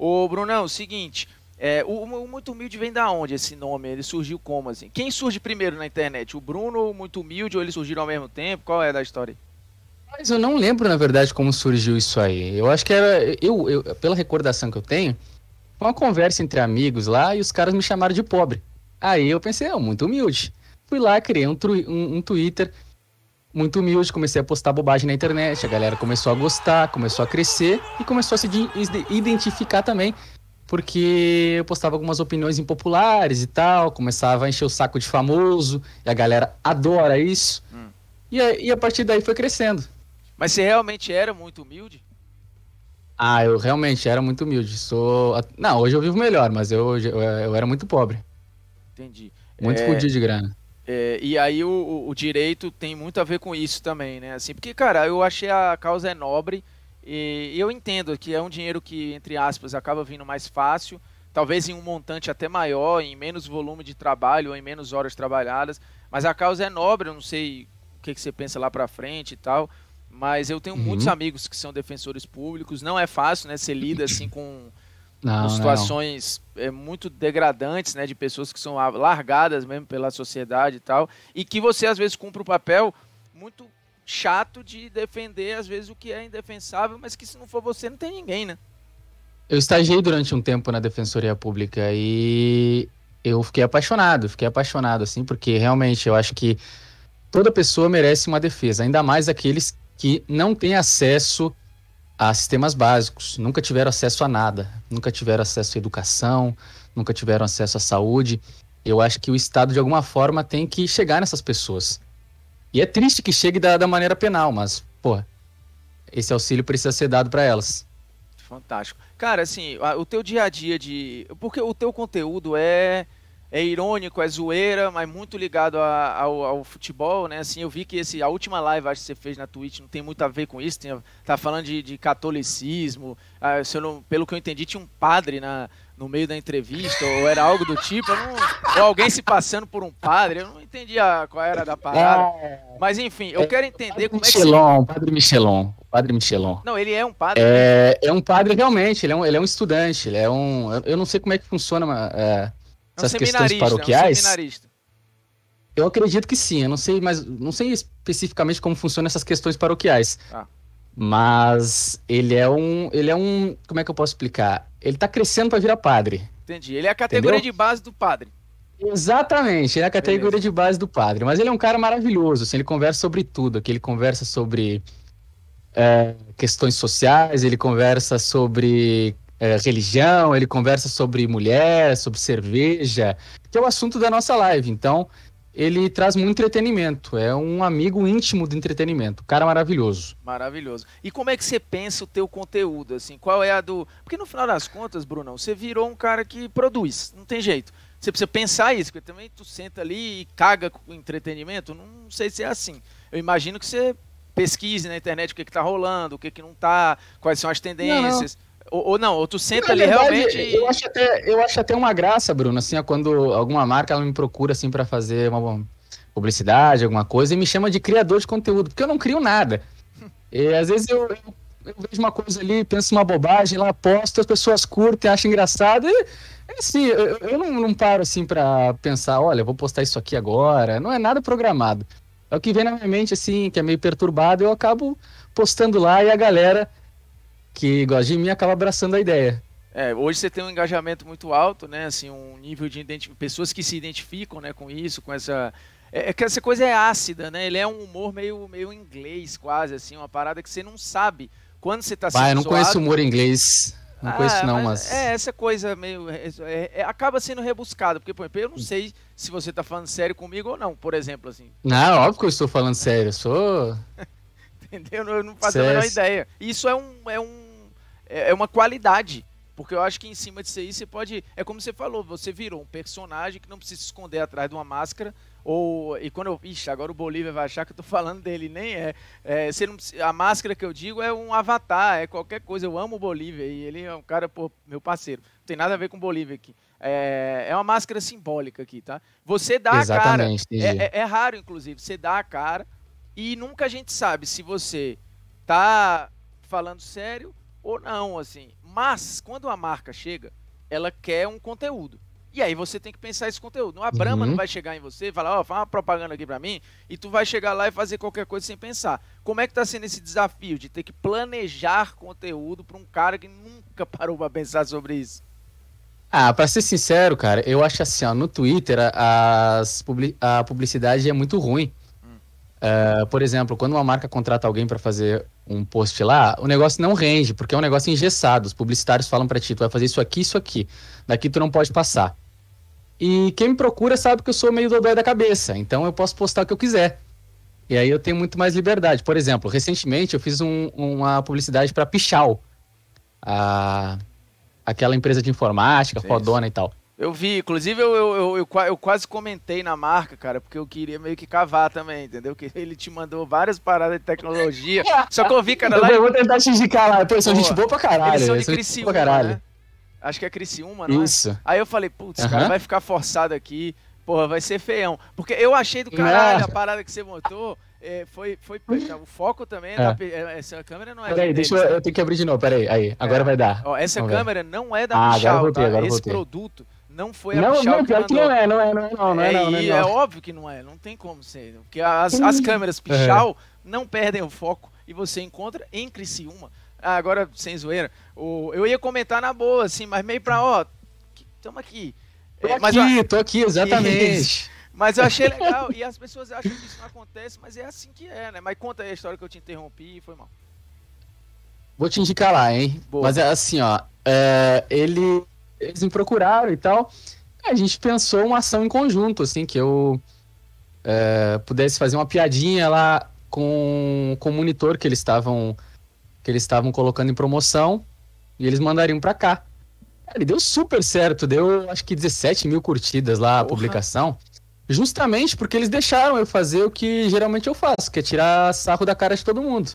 Ô, Brunão, seguinte. É, o, o, Muito Humilde vem da onde esse nome? Ele surgiu como, assim? Quem surge primeiro na internet? O Bruno ou o Muito Humilde? Ou eles surgiram ao mesmo tempo? Qual é da história? Mas eu não lembro, na verdade, como surgiu isso aí. Eu acho que era... Eu, eu pela recordação que eu tenho, foi uma conversa entre amigos lá e os caras me chamaram de pobre. Aí eu pensei, é, oh, Muito Humilde. Fui lá, criei um, um, um Twitter muito humilde, comecei a postar bobagem na internet, a galera começou a gostar, começou a crescer e começou a se identificar também, porque eu postava algumas opiniões impopulares e tal, começava a encher o saco de famoso, e a galera adora isso. Hum. E, a, e a partir daí foi crescendo. Mas você realmente era muito humilde? Ah, eu realmente era muito humilde. Sou. Não, hoje eu vivo melhor, mas eu, eu, eu era muito pobre. Entendi. Muito é... de grana. É, e aí o, o, direito tem muito a ver com isso também, né? Assim, porque, cara, eu achei a causa é nobre e eu entendo que é um dinheiro que, entre aspas, acaba vindo mais fácil, talvez em um montante até maior, em menos volume de trabalho ou em menos horas trabalhadas, mas a causa é nobre, eu não sei o que, que você pensa lá pra frente e tal, mas eu tenho uhum. muitos amigos que são defensores públicos, não é fácil, né, ser lida assim com é não, situações não. É, muito degradantes, né, de pessoas que são largadas mesmo pela sociedade e tal, e que você às vezes cumpre o um papel muito chato de defender às vezes o que é indefensável, mas que se não for você não tem ninguém, né? Eu estagiei durante um tempo na Defensoria Pública e eu fiquei apaixonado, fiquei apaixonado assim, porque realmente eu acho que toda pessoa merece uma defesa, ainda mais aqueles que não têm acesso a sistemas básicos, nunca tiveram acesso a nada, nunca tiveram acesso à educação, nunca tiveram acesso à saúde. Eu acho que o Estado, de alguma forma, tem que chegar nessas pessoas. E é triste que chegue da, da maneira penal, mas, pô, esse auxílio precisa ser dado para elas. Fantástico. Cara, assim, o teu dia a dia de. Porque o teu conteúdo é é irônico, é zoeira, mas muito ligado a, ao, ao, futebol, né? Assim, eu vi que esse, a última live acho que você fez na Twitch não tem muito a ver com isso, tem, tá falando de, de catolicismo, ah, não, pelo que eu entendi tinha um padre na, no meio da entrevista, ou era algo do tipo, não, ou alguém se passando por um padre, eu não entendi a, qual era da parada. É. mas enfim, eu é, quero entender como Michelon, é que. Você... Padre Michelon, padre Michelon. Não, ele é um padre. É, é um padre realmente, ele é um, ele é um estudante, ele é um. Eu não sei como é que funciona, mas. É essas é um questões paroquiais. É um eu acredito que sim, eu não sei, mas não sei especificamente como funcionam essas questões paroquiais. Ah. Mas ele é um, ele é um, como é que eu posso explicar? Ele tá crescendo para virar padre. Entendi. Ele é a categoria Entendeu? de base do padre. Exatamente, ele é a categoria Beleza. de base do padre. Mas ele é um cara maravilhoso, assim, ele conversa sobre tudo, ele conversa sobre é, questões sociais, ele conversa sobre é, religião, ele conversa sobre mulher, sobre cerveja, que é o assunto da nossa live. Então, ele traz muito entretenimento. É um amigo íntimo do entretenimento. Cara maravilhoso. Maravilhoso. E como é que você pensa o teu conteúdo? Assim, qual é a do? Porque no final das contas, Bruno você virou um cara que produz. Não tem jeito. Você precisa pensar isso, porque também tu senta ali e caga com o entretenimento. Não sei se é assim. Eu imagino que você pesquise na internet o que, está é que tá rolando, o que, é que não tá, quais são as tendências. Não, não. Ou, ou não, ou tu senta Na ali verdade, realmente. Eu acho, até, eu acho até uma graça, Bruno, assim, quando alguma marca ela me procura assim para fazer uma publicidade, alguma coisa, e me chama de criador de conteúdo, porque eu não crio nada. E às vezes eu, eu, eu vejo uma coisa ali, penso uma bobagem, lá posto, as pessoas curtem, acham engraçado e é assim, eu, eu não, não, paro assim para pensar, olha, vou postar isso aqui agora. Não é nada programado. É o que vem na minha mente, assim, que é meio perturbado, eu acabo postando lá e a galera que gosta de mim acaba abraçando a ideia. É, hoje você tem um engajamento muito alto, né? Assim, um nível de pessoas que se identificam, né, com isso, com essa é, é que essa coisa é ácida, né? Ele é um humor meio, meio inglês, quase, assim, uma parada que você não sabe quando você tá sendo. Ah, eu não zoado, conheço humor inglês. Não ah, conheço, não, mas, mas. É, essa coisa meio. É, é, é, acaba sendo rebuscado, porque, por exemplo, eu não sei se você tá falando sério comigo ou não, por exemplo, assim. Não, é óbvio que eu estou falando sério, eu sou. Entendeu? Eu não faço a menor ideia. Isso é um, é um é, é uma qualidade. Porque eu acho que em cima disso aí você pode. É como você falou, você virou um personagem que não precisa se esconder atrás de uma máscara. Ou. E quando eu. Ixi, agora o Bolívia vai achar que eu tô falando dele, nem é. é você não, a máscara que eu digo é um avatar, é qualquer coisa. Eu amo o Bolívia e ele é um cara, pô, meu parceiro. Não tem nada a ver com o Bolívia aqui. É, é uma máscara simbólica aqui, tá? Você dá Exatamente, a cara. É, é, é raro, inclusive, você dá a cara e nunca a gente sabe se você tá falando sério ou não, assim. Mas quando a marca chega, ela quer um conteúdo. E aí você tem que pensar esse conteúdo. A Brahma uhum. não vai chegar em você e falar, ó, oh, faz uma propaganda aqui para mim, e tu vai chegar lá e fazer qualquer coisa sem pensar. Como é que tá sendo esse desafio de ter que planejar conteúdo para um cara que nunca parou para pensar sobre isso? Ah, pra ser sincero, cara, eu acho assim, ó, no Twitter a, a publicidade é muito ruim. Uh, por exemplo, quando uma marca contrata alguém para fazer um post lá, o negócio não rende, porque é um negócio engessado. Os publicitários falam para ti, tu vai fazer isso aqui, isso aqui. Daqui tu não pode passar. E quem me procura sabe que eu sou meio dodói da cabeça, então eu posso postar o que eu quiser. E aí eu tenho muito mais liberdade. Por exemplo, recentemente eu fiz um, uma publicidade para Pichal, a, aquela empresa de informática, Sim. fodona e tal. Eu vi, inclusive eu, eu, eu, eu, quase comentei na marca, cara, porque eu queria meio que cavar também, entendeu? Que ele te mandou várias paradas de tecnologia. só que eu vi, cara, lá. Eu vou tentar te indicar lá, eles são gente boa pra caralho. Eles são de Criciúma. Pra caralho. Né? Acho que é Criciúma, né? Isso. Aí eu falei, putz, uhum. cara, vai ficar forçado aqui. Porra, vai ser feião. Porque eu achei do caralho a parada que você montou. É, foi, foi, tá, o foco também é. da, tá, é, essa câmera não é peraí, deixa eu, eu tenho que abrir de novo peraí aí, aí é. agora vai dar ó, essa Vamos câmera ver. não é da ah, Michal, tá? esse produto não foi a não, não, que mandou. Que não é, não é, não é, não, não é, é não, não, é, não, é óbvio que não é, não tem como ser. Porque as, as câmeras Pichal é. não perdem o foco e você encontra em Criciúma. Ah, agora, sem zoeira, o, eu ia comentar na boa, assim, mas meio pra, ó, estamos aqui. Tô é, mas, aqui, tô aqui, exatamente. Mas eu achei legal, e as pessoas acham que isso não acontece, mas é assim que é, né? Mas conta aí a história que eu te interrompi, foi mal. Vou te indicar lá, hein? Boa. Mas é assim, ó, é, ele eles me procuraram e tal. A gente pensou uma ação em conjunto, assim, que eu é, pudesse fazer uma piadinha lá com, com o monitor que eles estavam que eles estavam colocando em promoção e eles mandariam para cá. Cara, deu super certo, deu acho que 17 mil curtidas lá Porra. a publicação. Justamente porque eles deixaram eu fazer o que geralmente eu faço, que é tirar sarro da cara de todo mundo.